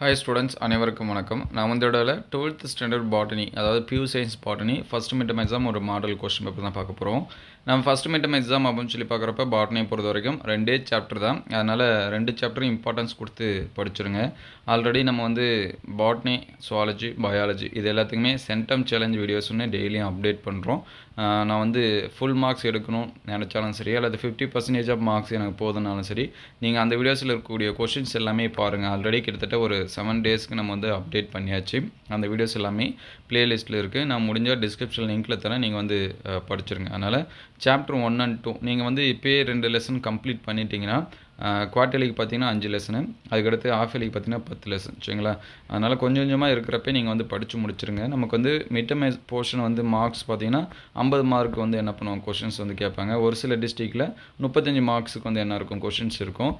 hi students அனைவருக்கும் வணக்கம் நான் வந்து இடத்துல டுவெல்த் ஸ்டாண்டர்ட் பாட்டனி அதாவது PU science botany first midterm exam ஒரு மாடல் கொஸ்டின் பேப்பர் தான் பார்க்க போகிறோம் நம்ம ஃபஸ்ட் மிட்டம் எக்ஸாம் அப்படின்னு சொல்லி பார்க்குறப்ப பாட்டனியை பொறுத்த வரைக்கும் ரெண்டே சாப்டர் தான் அதனால் ரெண்டு சாப்டரும் இம்பார்ட்டன்ஸ் கொடுத்து படிச்சுருங்க ஆல்ரெடி நம்ம வந்து பாட்னி சுவாலஜி பயாலஜி இது எல்லாத்துக்குமே சென்டம் சேலஞ்ச் வீடியோஸ்னு டெய்லியும் அப்டேட் பண்ணுறோம் நான் வந்து ஃபுல் மார்க்ஸ் எடுக்கணும் நினச்சாலும் சரி அல்லது ஃபிஃப்டி பர்சன்டேஜ் ஆஃப் மார்க்ஸ் எனக்கு போதுனாலும் சரி நீங்கள் அந்த வீடியோஸில் இருக்கக்கூடிய கொஷின்ஸ் எல்லாமே பாருங்கள் ஆல்ரெடி கிட்டத்தட்ட ஒரு செவன் டேஸ்க்கு நம்ம வந்து அப்டேட் பண்ணியாச்சு அந்த வீடியோஸ் எல்லாமே ப்ளேலிஸ்ட்டில் இருக்குது நான் முடிஞ்சால் டிஸ்கிரிப்ஷன் லிங்க்கில் தரேன் நீங்கள் வந்து படிச்சிருங்க அதனால் சாப்டர் ஒன் அண்ட் டூ நீங்கள் வந்து இப்போயே ரெண்டு லெசன் கம்ப்ளீட் பண்ணிட்டீங்கன்னா குவார்ட்டர்லிக்கு பார்த்தீங்கன்னா அஞ்சு லெசனு அதுக்கடுத்து ஆஃப் இயர்லிக்கு பார்த்தீங்கன்னா பத்து லெசன் சரிங்களா அதனால் கொஞ்சம் கொஞ்சமாக இருக்கிறப்ப நீங்கள் வந்து படித்து முடிச்சுருங்க நமக்கு வந்து மிட்டமைஸ் போர்ஷன் வந்து மார்க்ஸ் பார்த்தீங்கன்னா ஐம்பது மார்க் வந்து என்ன பண்ணுவோம் கொஷின்ஸ் வந்து கேட்பாங்க ஒரு சில டிஸ்ட்ரிக்டில் முப்பத்தஞ்சு மார்க்ஸுக்கு வந்து என்ன இருக்கும் கொஷின்ஸ் இருக்கும்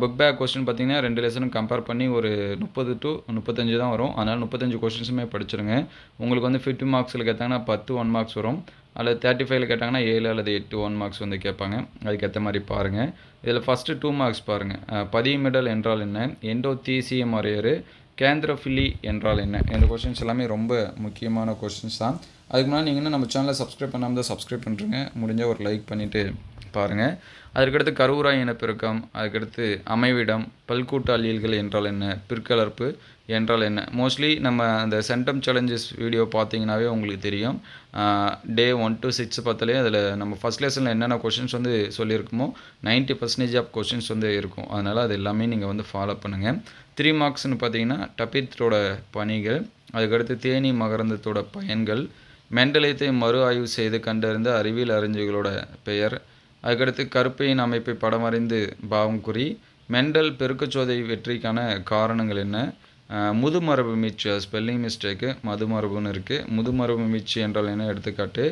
புக் பேக் கொஸ்டின் பார்த்தீங்கன்னா ரெண்டு லெசனும் கம்பேர் பண்ணி ஒரு முப்பது டு முப்பத்தஞ்சு தான் வரும் அதனால் முப்பத்தஞ்சு கொஷின்ஸுமே படிச்சிருங்க உங்களுக்கு வந்து ஃபிஃப்டி மார்க்ஸில் கேட்டாங்கன்னா பத்து ஒன் மார்க்ஸ் வரும் அல்லது தேர்ட்டி ஃபைவ்ல கேட்டாங்கன்னா ஏழு அல்லது எட்டு ஒன் மார்க்ஸ் வந்து கேட்பாங்க அதுக்கேற்ற மாதிரி பாருங்கள் இதில் ஃபஸ்ட்டு டூ மார்க்ஸ் பாருங்கள் பதியமிடல் என்றால் என்ன எண்டோ எண்டோதீசியம் வரையறு கேந்திரஃபிலி என்றால் என்ன இந்த கொஷின்ஸ் எல்லாமே ரொம்ப முக்கியமான கொஷின்ஸ் தான் அதுக்கு முன்னாடி நீங்கள் நம்ம சேனலை சப்ஸ்கிரைப் பண்ணாமல் தான் சப்ஸ்கிரைப் பண்ணுறேங்க முடிஞ்சால் ஒரு லைக் பண்ணிவிட்டு பாருங்கள் அதற்கடுத்து கருவுராய் இனப்பெருக்கம் அதுக்கடுத்து அமைவிடம் பல்கூட்டு அல்லியல்கள் என்றால் என்ன பிற்கலர்ப்பு என்றால் என்ன மோஸ்ட்லி நம்ம அந்த சென்டம் சேலஞ்சஸ் வீடியோ பார்த்தீங்கன்னாவே உங்களுக்கு தெரியும் டே ஒன் டு சிக்ஸ் பார்த்தாலே அதில் நம்ம ஃபஸ்ட் லெசனில் என்னென்ன கொஷின்ஸ் வந்து சொல்லியிருக்குமோ நைன்ட்டி பர்சன்டேஜ் ஆஃப் கொஷின்ஸ் வந்து இருக்கும் அதனால் அது எல்லாமே நீங்கள் வந்து ஃபாலோ பண்ணுங்கள் த்ரீ மார்க்ஸ்னு பார்த்தீங்கன்னா டபித்தோட பணிகள் அதுக்கடுத்து தேனி மகரந்தத்தோட பயன்கள் மெண்டலைத்தை மறு ஆய்வு செய்து கண்டறிந்த அறிவியல் அறிஞர்களோட பெயர் அதுக்கடுத்து கருப்பையின் அமைப்பை படம் வரைந்து பாவம் கூறி மெண்டல் பெருக்கச்சோதை வெற்றிக்கான காரணங்கள் என்ன முதுமரபு மீச்சு ஸ்பெல்லிங் மிஸ்டேக்கு மதுமரபுன்னு இருக்குது முதுமரபு மீச்சு என்றால் என்ன எடுத்துக்காட்டு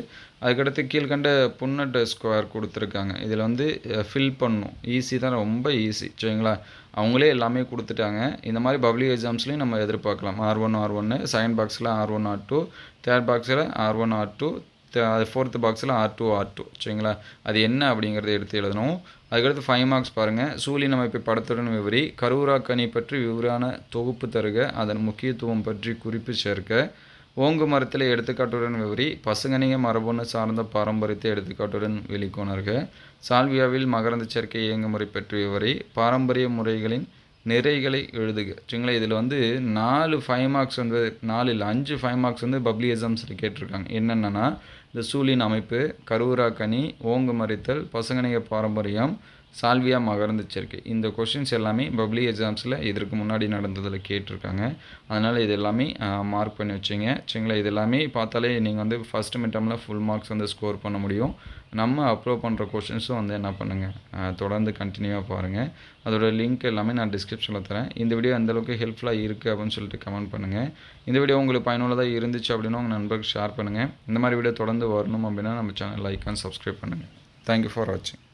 அதுக்கடுத்து கீழ்கண்ட புன்னட் ஸ்கொயர் கொடுத்துருக்காங்க இதில் வந்து ஃபில் பண்ணும் ஈஸி தான் ரொம்ப ஈஸி சரிங்களா அவங்களே எல்லாமே கொடுத்துட்டாங்க இந்த மாதிரி பப்ளிக் எக்ஸாம்ஸ்லையும் நம்ம எதிர்பார்க்கலாம் ஆர் ஒன் ஆர் ஒன்று செகண்ட் பாக்ஸில் R one R two third பாக்ஸில் ஆர் ஒன் ஆர் டூ அது ஃபோர்த்து பாக்ஸில் ஆர் டூ ஆர் டூ சரிங்களா அது என்ன அப்படிங்கிறத எடுத்து எழுதணும் அதுக்கடுத்து ஃபைவ் மார்க்ஸ் பாருங்கள் சூழின் அமைப்பை படத்துடன் விவரி கருவுராக்கணி பற்றி விவரான தொகுப்பு தருக அதன் முக்கியத்துவம் பற்றி குறிப்பு சேர்க்க ஓங்கு மரத்தில் எடுத்துக்காட்டுடன் விவரி பசுங்கனிய மரபணு சார்ந்த பாரம்பரியத்தை எடுத்துக்காட்டுடன் வெளிக்கொணர்க சால்வியாவில் மகரந்த சேர்க்கை இயங்குமுறை பற்றி விவரி பாரம்பரிய முறைகளின் நிறைகளை எழுதுக சரிங்களா இதில் வந்து நாலு ஃபைவ் மார்க்ஸ் வந்து நாலு இல்லை அஞ்சு ஃபைவ் மார்க்ஸ் வந்து பப்ளியசம்ஸில் கேட்டிருக்காங்க என்னென்னா இந்த அமைப்பு கருவுரா கனி ஓங்கு மறித்தல் பசங்கனிக பாரம்பரியம் சால்வியா மகரந்த இந்த கொஷின்ஸ் எல்லாமே பப்ளி எக்ஸாம்ஸில் இதற்கு முன்னாடி நடந்ததில் கேட்டிருக்காங்க அதனால் இது எல்லாமே மார்க் பண்ணி வச்சுங்க சரிங்களா இது எல்லாமே பார்த்தாலே நீங்கள் வந்து ஃபஸ்ட்டு மிட்டமில் ஃபுல் மார்க்ஸ் வந்து ஸ்கோர் பண்ண முடியும் நம்ம அப்லோட் பண்ணுற கொஷின்ஸும் வந்து என்ன பண்ணுங்கள் தொடர்ந்து கண்டினியூவாக பாருங்கள் அதோட லிங்க் எல்லாமே நான் டிஸ்கிரிப்ஷனில் தரேன் இந்த வீடியோ அந்தளவுக்கு ஹெல்ப்ஃபுல்லாக இருக்குது அப்படின்னு சொல்லிட்டு கமெண்ட் பண்ணுங்கள் இந்த வீடியோ உங்களுக்கு பயனுள்ளதாக இருந்துச்சு அப்படின்னா உங்கள் நண்பருக்கு ஷேர் பண்ணுங்கள் இந்த மாதிரி வீடியோ தொடர்ந்து வரணும் அப்படின்னா நம்ம சேனல் லைக் அண்ட் சப்ஸ்கிரைப் பண்ணுங்கள் தேங்க்யூ ஃபார் வாட்சிங்